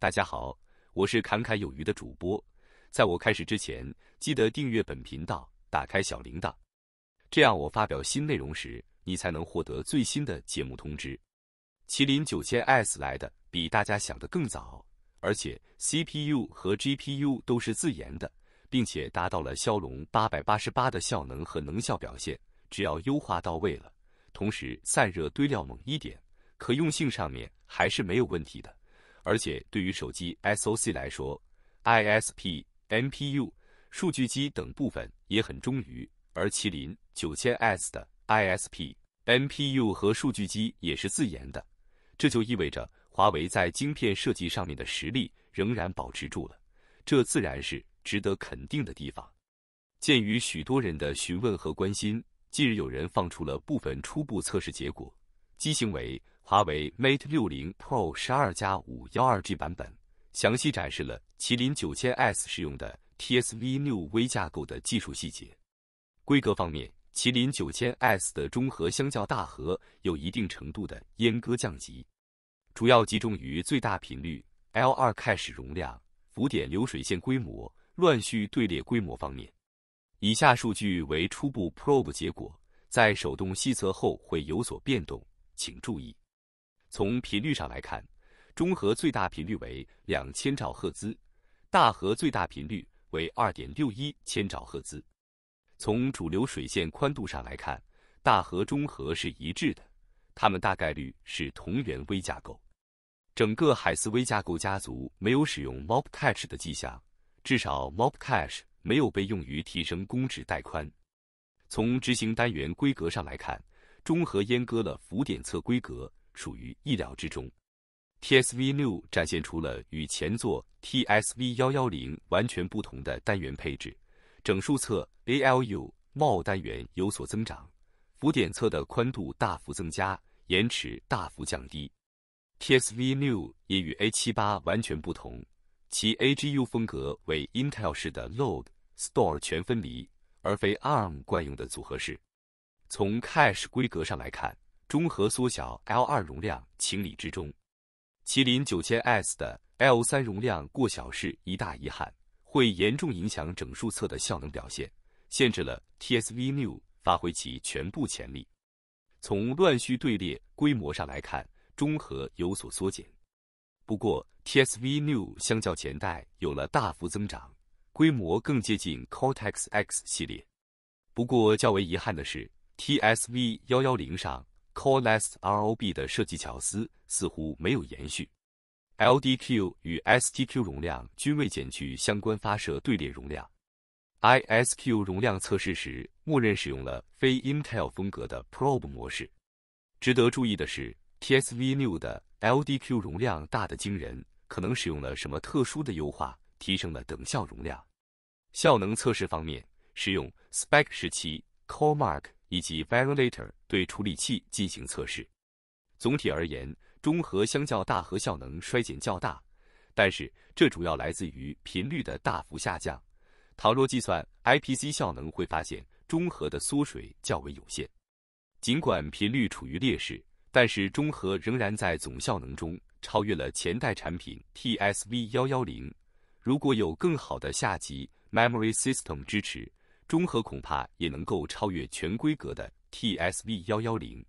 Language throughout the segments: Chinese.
大家好，我是侃侃有余的主播。在我开始之前，记得订阅本频道，打开小铃铛，这样我发表新内容时，你才能获得最新的节目通知。麒麟九千 S 来的比大家想的更早，而且 CPU 和 GPU 都是自研的，并且达到了骁龙八百八十八的效能和能效表现。只要优化到位了，同时散热堆料猛一点，可用性上面还是没有问题的。而且对于手机 SOC 来说，ISP、MPU、数据机等部分也很忠于，而麒麟 9000S 的 ISP、MPU 和数据机也是自研的，这就意味着华为在晶片设计上面的实力仍然保持住了，这自然是值得肯定的地方。鉴于许多人的询问和关心，近日有人放出了部分初步测试结果。机型为华为 Mate 60 Pro 12+512G 版本，详细展示了麒麟 9000S 使用的 TSV 六微架构的技术细节。规格方面，麒麟 9000S 的中核相较大核有一定程度的阉割降级，主要集中于最大频率、L2 Cache 容量、浮点流水线规模、乱序队列规模方面。以下数据为初步 probe 结果，在手动细测后会有所变动。请注意，从频率上来看，中和最大频率为两千兆赫兹，大和最大频率为二点六一千兆赫兹。从主流水线宽度上来看，大和中和是一致的，它们大概率是同源微架构。整个海思微架构家族没有使用 MOP Cache 的迹象，至少 MOP Cache 没有被用于提升公指带宽。从执行单元规格上来看，中和阉割了浮点测规格，属于意料之中。t s v 六展现出了与前作 TSV110 完全不同的单元配置，整数测 ALU 帽单元有所增长，浮点测的宽度大幅增加，延迟大幅降低。t s v 六也与 A78 完全不同，其 AGU 风格为 Intel 式的 load store 全分离，而非 ARM 惯用的组合式。从 cache 规格上来看，中核缩小 L2 容量情理之中。麒麟九千 S 的 L3 容量过小是一大遗憾，会严重影响整数侧的效能表现，限制了 t s v New 发挥其全部潜力。从乱序队列规模上来看，中核有所缩减，不过 t s v New 相较前代有了大幅增长，规模更接近 Cortex X 系列。不过较为遗憾的是。TSV 幺幺零上 c o r e s t ROB 的设计巧思似乎没有延续。LDQ 与 STQ 容量均未减去相关发射队列容量。ISQ 容量测试时，默认使用了非 Intel 风格的 Probe 模式。值得注意的是，TSV 六的 LDQ 容量大得惊人，可能使用了什么特殊的优化，提升了等效容量。效能测试方面，使用 SPEC 十七 CoreMark。以及 Valuator 对处理器进行测试。总体而言，中核相较大核效能衰减较大，但是这主要来自于频率的大幅下降。倘若计算 IPC 效能，会发现中核的缩水较为有限。尽管频率处于劣势，但是中核仍然在总效能中超越了前代产品 TSV110。如果有更好的下级 Memory System 支持。中核恐怕也能够超越全规格的 TSV 幺幺零，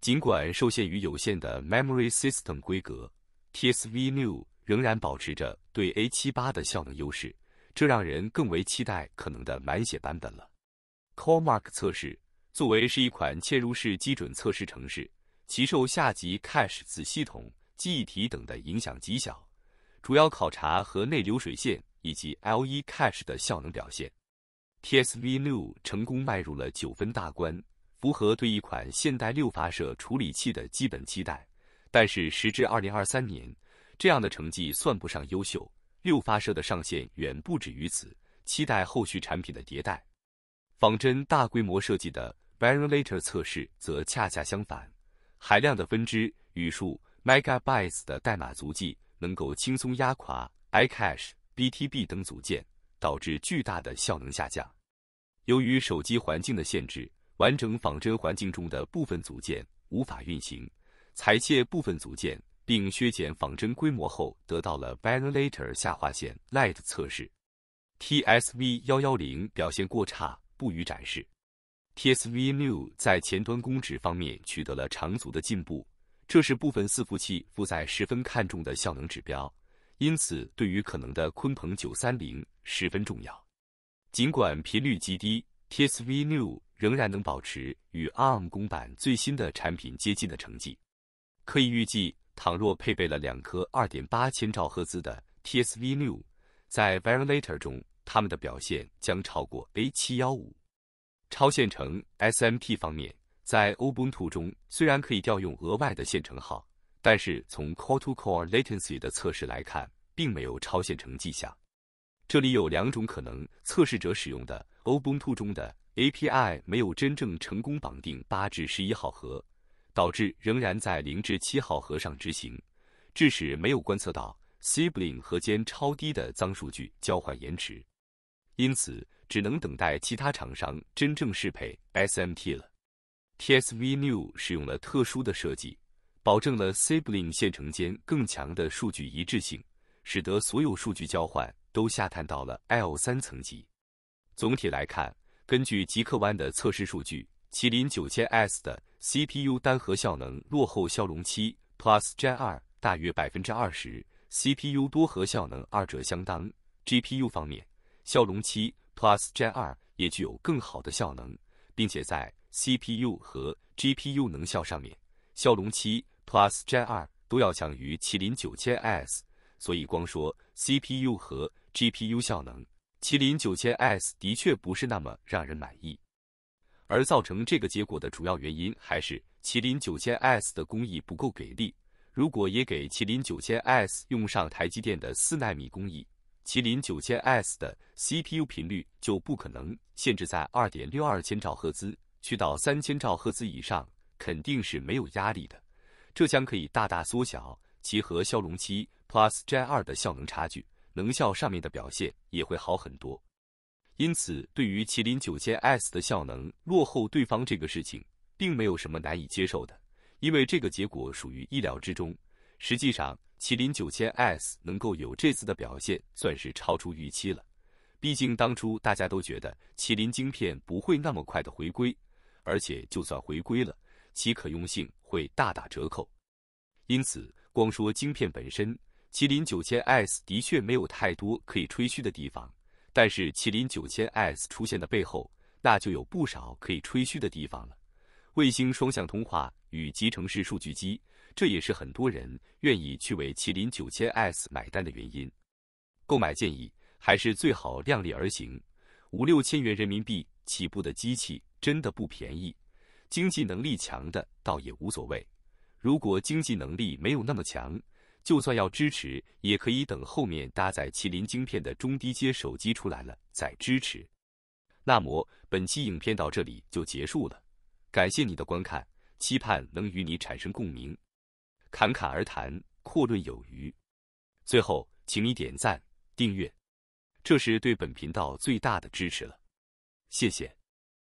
尽管受限于有限的 memory system 规格，TSV new 仍然保持着对 A 七八的效能优势，这让人更为期待可能的满血版本了。c o l l Mark 测试作为是一款嵌入式基准测试程市，其受下级 cache 子系统、记忆体等的影响极小，主要考察核内流水线以及 L 一 cache 的效能表现。TSV 六成功迈入了九分大关，符合对一款现代六发射处理器的基本期待。但是，时至二零二三年，这样的成绩算不上优秀。六发射的上限远不止于此，期待后续产品的迭代。仿真大规模设计的 Variator l 测试则恰恰相反，海量的分支语数 Megabytes 的代码足迹能够轻松压垮 I Cache、BTB 等组件。导致巨大的效能下降。由于手机环境的限制，完整仿真环境中的部分组件无法运行。裁切部分组件并削减仿真规模后，得到了 v a n i l a t o r 下划线 l i g h t 测试。TSV 幺幺零表现过差，不予展示。TSV 六在前端公指方面取得了长足的进步，这是部分伺服器负载十分看重的效能指标。因此，对于可能的鲲鹏九三零。十分重要。尽管频率极低，TSV New 仍然能保持与 ARM 公版最新的产品接近的成绩。可以预计，倘若配备了两颗二点八千兆赫兹的 TSV New，在 v u l c a a t o r 中，它们的表现将超过 A 七幺五。超线程 SMT 方面，在 u b u n t u 中虽然可以调用额外的线程号，但是从 Core-to-Core Latency 的测试来看，并没有超线程迹象。这里有两种可能：测试者使用的 Ubuntu 中的 API 没有真正成功绑定八至十一号核，导致仍然在零至七号核上执行，致使没有观测到 sibling 和间超低的脏数据交换延迟。因此，只能等待其他厂商真正适配 SMT 了。t s v New 使用了特殊的设计，保证了 sibling 线程间更强的数据一致性，使得所有数据交换。都下探到了 L 三层级。总体来看，根据极客湾的测试数据，麒麟九千 S 的 C P U 单核效能落后骁龙七 Plus Gen 二大约百分之二十，C P U 多核效能二者相当。G P U 方面，骁龙七 Plus Gen 二也具有更好的效能，并且在 C P U 和 G P U 能效上面，骁龙七 Plus Gen 二都要强于麒麟九千 S。所以光说 C P U 和 GPU 效能，麒麟九千 S 的确不是那么让人满意，而造成这个结果的主要原因还是麒麟九千 S 的工艺不够给力。如果也给麒麟九千 S 用上台积电的四纳米工艺，麒麟九千 S 的 CPU 频率就不可能限制在二点六二千兆赫兹，去到三千兆赫兹以上肯定是没有压力的，这将可以大大缩小其和骁龙七 Plus Gen 二的效能差距。能效上面的表现也会好很多，因此对于麒麟九千 S 的效能落后对方这个事情，并没有什么难以接受的，因为这个结果属于意料之中。实际上，麒麟九千 S 能够有这次的表现，算是超出预期了。毕竟当初大家都觉得麒麟晶片不会那么快的回归，而且就算回归了，其可用性会大打折扣。因此，光说晶片本身。麒麟九千 S 的确没有太多可以吹嘘的地方，但是麒麟九千 S 出现的背后，那就有不少可以吹嘘的地方了。卫星双向通话与集成式数据机，这也是很多人愿意去为麒麟九千 S 买单的原因。购买建议还是最好量力而行，五六千元人民币起步的机器真的不便宜。经济能力强的倒也无所谓，如果经济能力没有那么强，就算要支持，也可以等后面搭载麒麟晶片的中低阶手机出来了再支持。那么本期影片到这里就结束了，感谢你的观看，期盼能与你产生共鸣。侃侃而谈，阔论有余。最后，请你点赞、订阅，这是对本频道最大的支持了，谢谢。